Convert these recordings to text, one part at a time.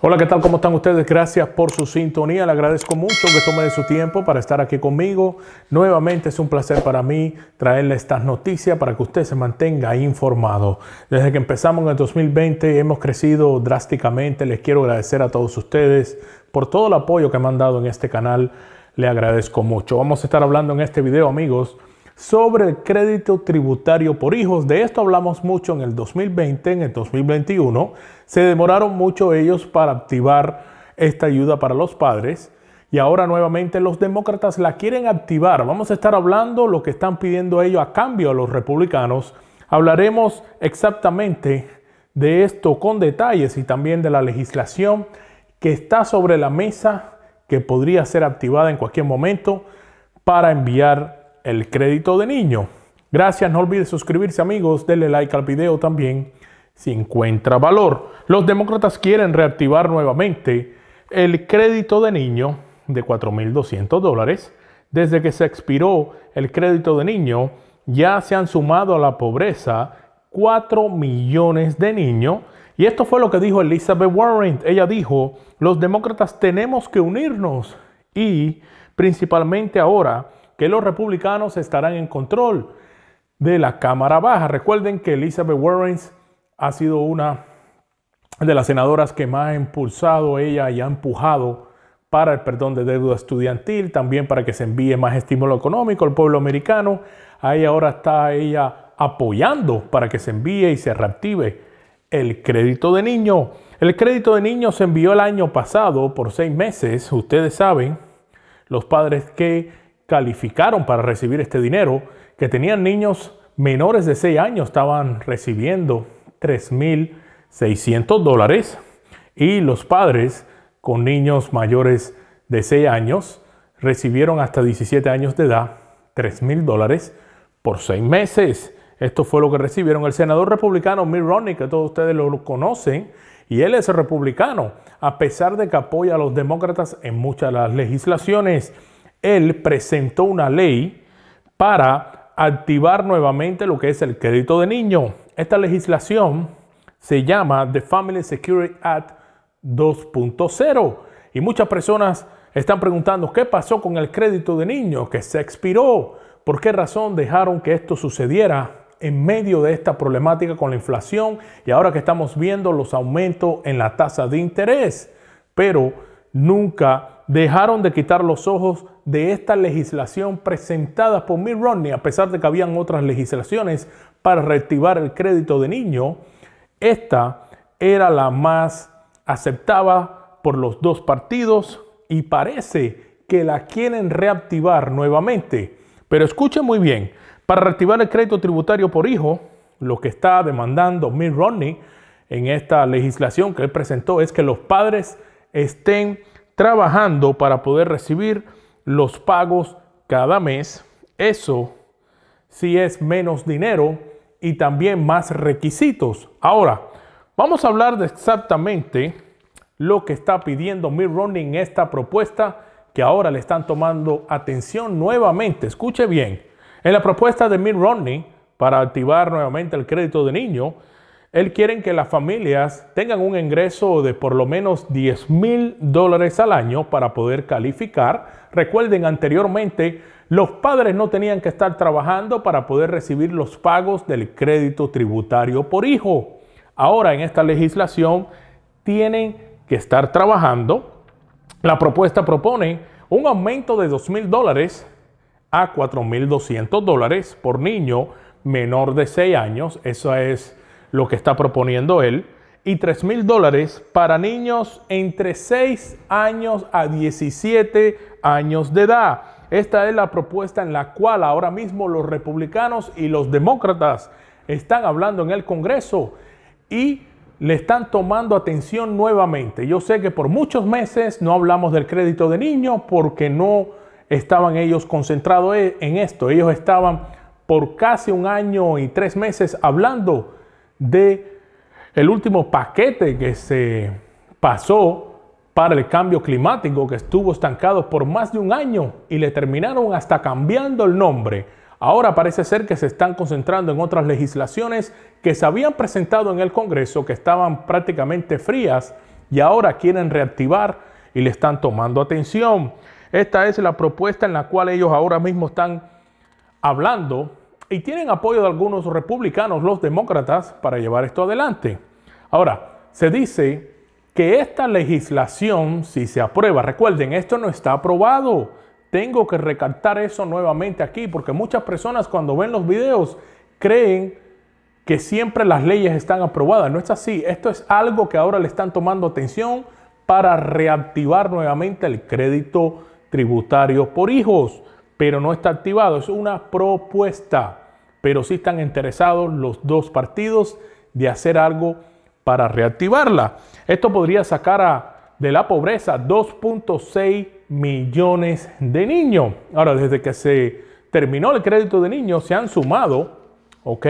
Hola, ¿qué tal? ¿Cómo están ustedes? Gracias por su sintonía. Le agradezco mucho que tome de su tiempo para estar aquí conmigo. Nuevamente es un placer para mí traerle estas noticias para que usted se mantenga informado. Desde que empezamos en el 2020 hemos crecido drásticamente. Les quiero agradecer a todos ustedes por todo el apoyo que me han dado en este canal. Le agradezco mucho. Vamos a estar hablando en este video, amigos, sobre el crédito tributario por hijos. De esto hablamos mucho en el 2020, en el 2021. Se demoraron mucho ellos para activar esta ayuda para los padres. Y ahora nuevamente los demócratas la quieren activar. Vamos a estar hablando lo que están pidiendo ellos a cambio a los republicanos. Hablaremos exactamente de esto con detalles y también de la legislación que está sobre la mesa que podría ser activada en cualquier momento para enviar el crédito de niño. Gracias, no olvides suscribirse amigos, Dele like al video también si encuentra valor. Los demócratas quieren reactivar nuevamente el crédito de niño de 4.200 dólares. Desde que se expiró el crédito de niño, ya se han sumado a la pobreza 4 millones de niños. Y esto fue lo que dijo Elizabeth Warren. Ella dijo, los demócratas tenemos que unirnos y principalmente ahora que los republicanos estarán en control de la Cámara Baja. Recuerden que Elizabeth Warren ha sido una de las senadoras que más ha impulsado ella y ha empujado para el perdón de deuda estudiantil, también para que se envíe más estímulo económico al pueblo americano. Ahí ahora está ella apoyando para que se envíe y se reactive el crédito de niño. El crédito de niño se envió el año pasado por seis meses, ustedes saben, los padres que calificaron para recibir este dinero, que tenían niños menores de 6 años, estaban recibiendo 3.600 dólares y los padres con niños mayores de 6 años recibieron hasta 17 años de edad 3.000 dólares por 6 meses. Esto fue lo que recibieron el senador republicano Mitt Romney, que todos ustedes lo conocen, y él es republicano, a pesar de que apoya a los demócratas en muchas de las legislaciones él presentó una ley para activar nuevamente lo que es el crédito de niño. Esta legislación se llama The Family Security Act 2.0 y muchas personas están preguntando qué pasó con el crédito de niño que se expiró, por qué razón dejaron que esto sucediera en medio de esta problemática con la inflación y ahora que estamos viendo los aumentos en la tasa de interés. Pero nunca dejaron de quitar los ojos de esta legislación presentada por Mitt Romney, a pesar de que habían otras legislaciones para reactivar el crédito de niño, esta era la más aceptada por los dos partidos y parece que la quieren reactivar nuevamente. Pero escuchen muy bien, para reactivar el crédito tributario por hijo, lo que está demandando Mitt Romney en esta legislación que él presentó es que los padres estén trabajando para poder recibir los pagos cada mes. Eso sí es menos dinero y también más requisitos. Ahora, vamos a hablar de exactamente lo que está pidiendo Mitt Romney en esta propuesta que ahora le están tomando atención nuevamente. Escuche bien, en la propuesta de Mitt Romney para activar nuevamente el crédito de niño, él quiere que las familias tengan un ingreso de por lo menos 10 mil dólares al año para poder calificar. Recuerden anteriormente, los padres no tenían que estar trabajando para poder recibir los pagos del crédito tributario por hijo. Ahora en esta legislación tienen que estar trabajando. La propuesta propone un aumento de 2 mil dólares a 4.200 dólares por niño menor de 6 años. Eso es lo que está proponiendo él, y 3 mil dólares para niños entre 6 años a 17 años de edad. Esta es la propuesta en la cual ahora mismo los republicanos y los demócratas están hablando en el Congreso y le están tomando atención nuevamente. Yo sé que por muchos meses no hablamos del crédito de niños porque no estaban ellos concentrados e, en esto. Ellos estaban por casi un año y tres meses hablando de el último paquete que se pasó para el cambio climático que estuvo estancado por más de un año y le terminaron hasta cambiando el nombre. Ahora parece ser que se están concentrando en otras legislaciones que se habían presentado en el Congreso que estaban prácticamente frías y ahora quieren reactivar y le están tomando atención. Esta es la propuesta en la cual ellos ahora mismo están hablando y tienen apoyo de algunos republicanos, los demócratas, para llevar esto adelante. Ahora, se dice que esta legislación, si se aprueba, recuerden, esto no está aprobado. Tengo que recartar eso nuevamente aquí, porque muchas personas cuando ven los videos creen que siempre las leyes están aprobadas. No es así. Esto es algo que ahora le están tomando atención para reactivar nuevamente el crédito tributario por hijos pero no está activado. Es una propuesta, pero sí están interesados los dos partidos de hacer algo para reactivarla. Esto podría sacar a, de la pobreza 2.6 millones de niños. Ahora, desde que se terminó el crédito de niños, se han sumado, ¿ok?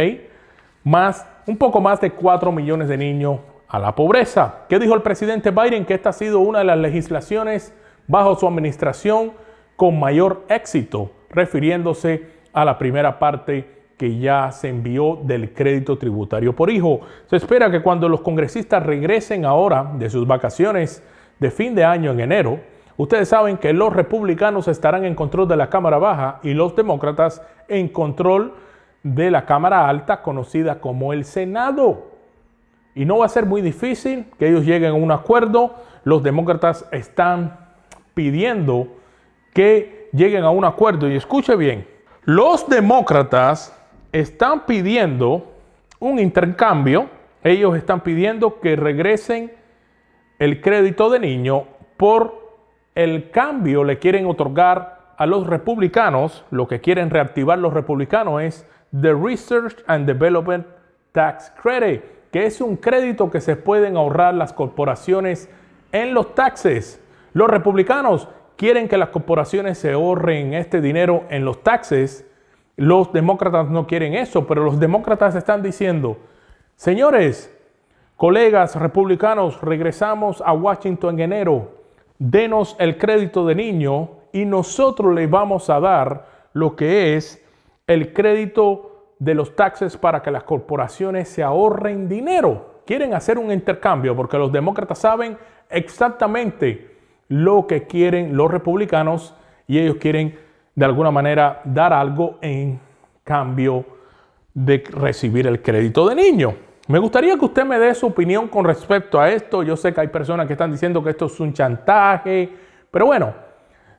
Más, un poco más de 4 millones de niños a la pobreza. ¿Qué dijo el presidente Biden? Que esta ha sido una de las legislaciones bajo su administración con mayor éxito, refiriéndose a la primera parte que ya se envió del crédito tributario por hijo. Se espera que cuando los congresistas regresen ahora de sus vacaciones de fin de año en enero, ustedes saben que los republicanos estarán en control de la Cámara Baja y los demócratas en control de la Cámara Alta, conocida como el Senado. Y no va a ser muy difícil que ellos lleguen a un acuerdo. Los demócratas están pidiendo que lleguen a un acuerdo. Y escuche bien, los demócratas están pidiendo un intercambio, ellos están pidiendo que regresen el crédito de niño por el cambio le quieren otorgar a los republicanos, lo que quieren reactivar los republicanos es The Research and Development Tax Credit, que es un crédito que se pueden ahorrar las corporaciones en los taxes. Los republicanos quieren que las corporaciones se ahorren este dinero en los taxes. Los demócratas no quieren eso, pero los demócratas están diciendo, señores, colegas republicanos, regresamos a Washington en enero, denos el crédito de niño y nosotros les vamos a dar lo que es el crédito de los taxes para que las corporaciones se ahorren dinero. Quieren hacer un intercambio porque los demócratas saben exactamente lo que quieren los republicanos y ellos quieren de alguna manera dar algo en cambio de recibir el crédito de niño. Me gustaría que usted me dé su opinión con respecto a esto. Yo sé que hay personas que están diciendo que esto es un chantaje, pero bueno,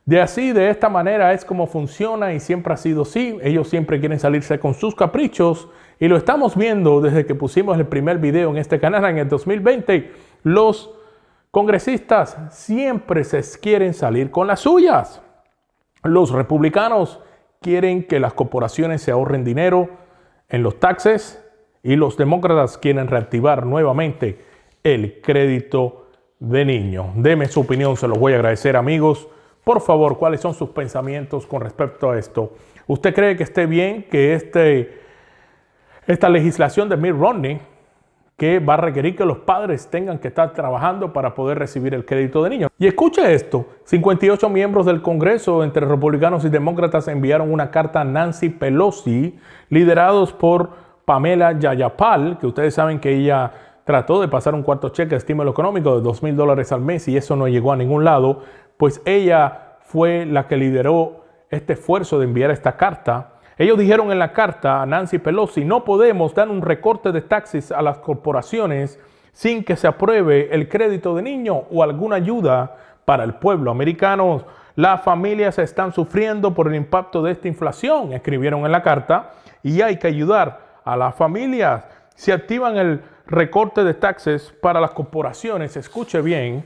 de así, de esta manera es como funciona y siempre ha sido así. Ellos siempre quieren salirse con sus caprichos y lo estamos viendo desde que pusimos el primer video en este canal en el 2020. Los congresistas siempre se quieren salir con las suyas. Los republicanos quieren que las corporaciones se ahorren dinero en los taxes y los demócratas quieren reactivar nuevamente el crédito de niños. Deme su opinión, se los voy a agradecer amigos. Por favor, ¿cuáles son sus pensamientos con respecto a esto? ¿Usted cree que esté bien que este, esta legislación de Mitt Romney que va a requerir que los padres tengan que estar trabajando para poder recibir el crédito de niños. Y escuche esto, 58 miembros del Congreso entre republicanos y demócratas enviaron una carta a Nancy Pelosi, liderados por Pamela Yayapal, que ustedes saben que ella trató de pasar un cuarto cheque de estímulo económico de 2 mil dólares al mes y eso no llegó a ningún lado, pues ella fue la que lideró este esfuerzo de enviar esta carta ellos dijeron en la carta a Nancy Pelosi, no podemos dar un recorte de taxis a las corporaciones sin que se apruebe el crédito de niño o alguna ayuda para el pueblo americano. Las familias están sufriendo por el impacto de esta inflación, escribieron en la carta, y hay que ayudar a las familias. Si activan el recorte de taxes para las corporaciones, escuche bien,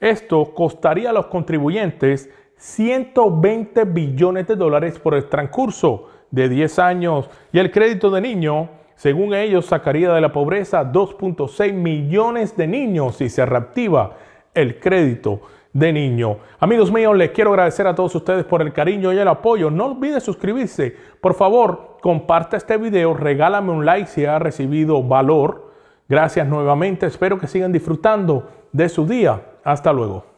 esto costaría a los contribuyentes 120 billones de dólares por el transcurso de 10 años y el crédito de niño, según ellos, sacaría de la pobreza 2.6 millones de niños si se reactiva el crédito de niño. Amigos míos, les quiero agradecer a todos ustedes por el cariño y el apoyo. No olviden suscribirse. Por favor, comparte este video, regálame un like si ha recibido valor. Gracias nuevamente. Espero que sigan disfrutando de su día. Hasta luego.